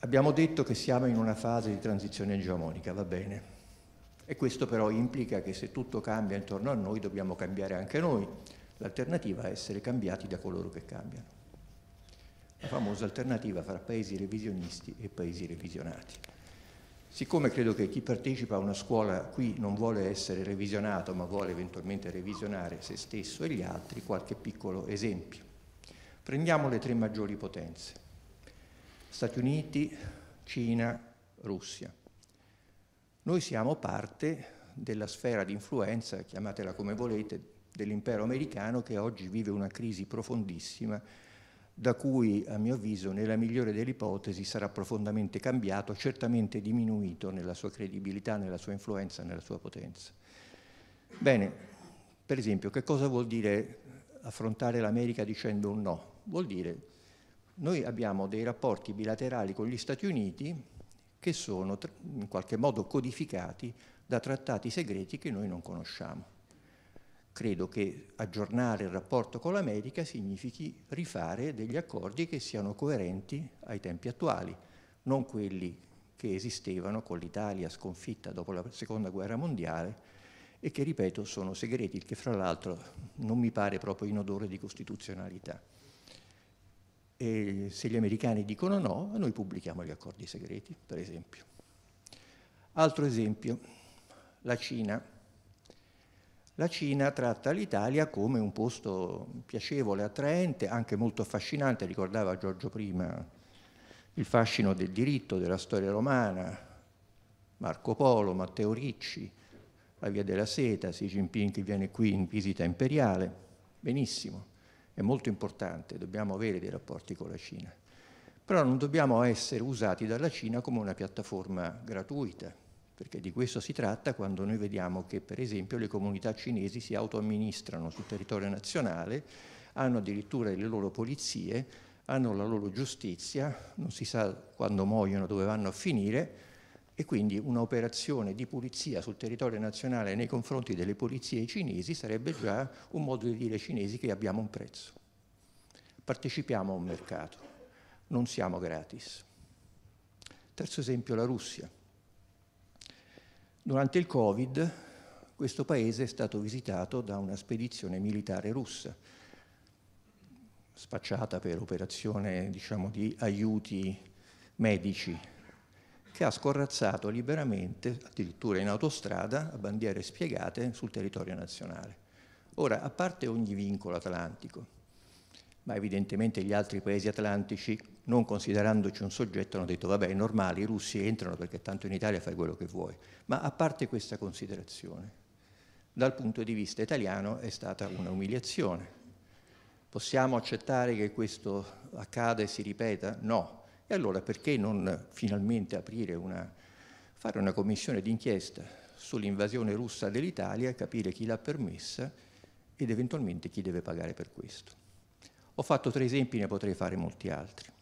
Abbiamo detto che siamo in una fase di transizione egemonica, va bene. E questo però implica che se tutto cambia intorno a noi dobbiamo cambiare anche noi. L'alternativa è essere cambiati da coloro che cambiano. La famosa alternativa fra paesi revisionisti e paesi revisionati. Siccome credo che chi partecipa a una scuola qui non vuole essere revisionato, ma vuole eventualmente revisionare se stesso e gli altri, qualche piccolo esempio. Prendiamo le tre maggiori potenze Stati Uniti, Cina, Russia. Noi siamo parte della sfera di influenza, chiamatela come volete, dell'impero americano che oggi vive una crisi profondissima da cui, a mio avviso, nella migliore delle ipotesi sarà profondamente cambiato, certamente diminuito nella sua credibilità, nella sua influenza, nella sua potenza. Bene, per esempio, che cosa vuol dire affrontare l'America dicendo un no? Vuol dire noi abbiamo dei rapporti bilaterali con gli Stati Uniti che sono in qualche modo codificati da trattati segreti che noi non conosciamo. Credo che aggiornare il rapporto con l'America significhi rifare degli accordi che siano coerenti ai tempi attuali, non quelli che esistevano con l'Italia sconfitta dopo la Seconda Guerra Mondiale e che, ripeto, sono segreti, il che fra l'altro non mi pare proprio in odore di costituzionalità e se gli americani dicono no, noi pubblichiamo gli accordi segreti, per esempio. Altro esempio, la Cina. La Cina tratta l'Italia come un posto piacevole, attraente, anche molto affascinante, ricordava Giorgio prima il fascino del diritto, della storia romana, Marco Polo, Matteo Ricci, la Via della Seta, Xi Jinping che viene qui in visita imperiale, benissimo è molto importante, dobbiamo avere dei rapporti con la Cina, però non dobbiamo essere usati dalla Cina come una piattaforma gratuita, perché di questo si tratta quando noi vediamo che per esempio le comunità cinesi si autoamministrano sul territorio nazionale, hanno addirittura le loro polizie, hanno la loro giustizia, non si sa quando muoiono dove vanno a finire, e quindi un'operazione di pulizia sul territorio nazionale nei confronti delle polizie cinesi sarebbe già un modo di dire ai cinesi che abbiamo un prezzo. Partecipiamo a un mercato, non siamo gratis. Terzo esempio, la Russia. Durante il Covid questo paese è stato visitato da una spedizione militare russa, spacciata per operazione diciamo, di aiuti medici che ha scorrazzato liberamente, addirittura in autostrada, a bandiere spiegate sul territorio nazionale. Ora, a parte ogni vincolo atlantico, ma evidentemente gli altri paesi atlantici, non considerandoci un soggetto, hanno detto vabbè, è normale, i russi entrano perché tanto in Italia fai quello che vuoi. Ma a parte questa considerazione, dal punto di vista italiano è stata una umiliazione. Possiamo accettare che questo accada e si ripeta? No, e allora perché non finalmente aprire una, fare una commissione d'inchiesta sull'invasione russa dell'Italia, capire chi l'ha permessa ed eventualmente chi deve pagare per questo. Ho fatto tre esempi, ne potrei fare molti altri.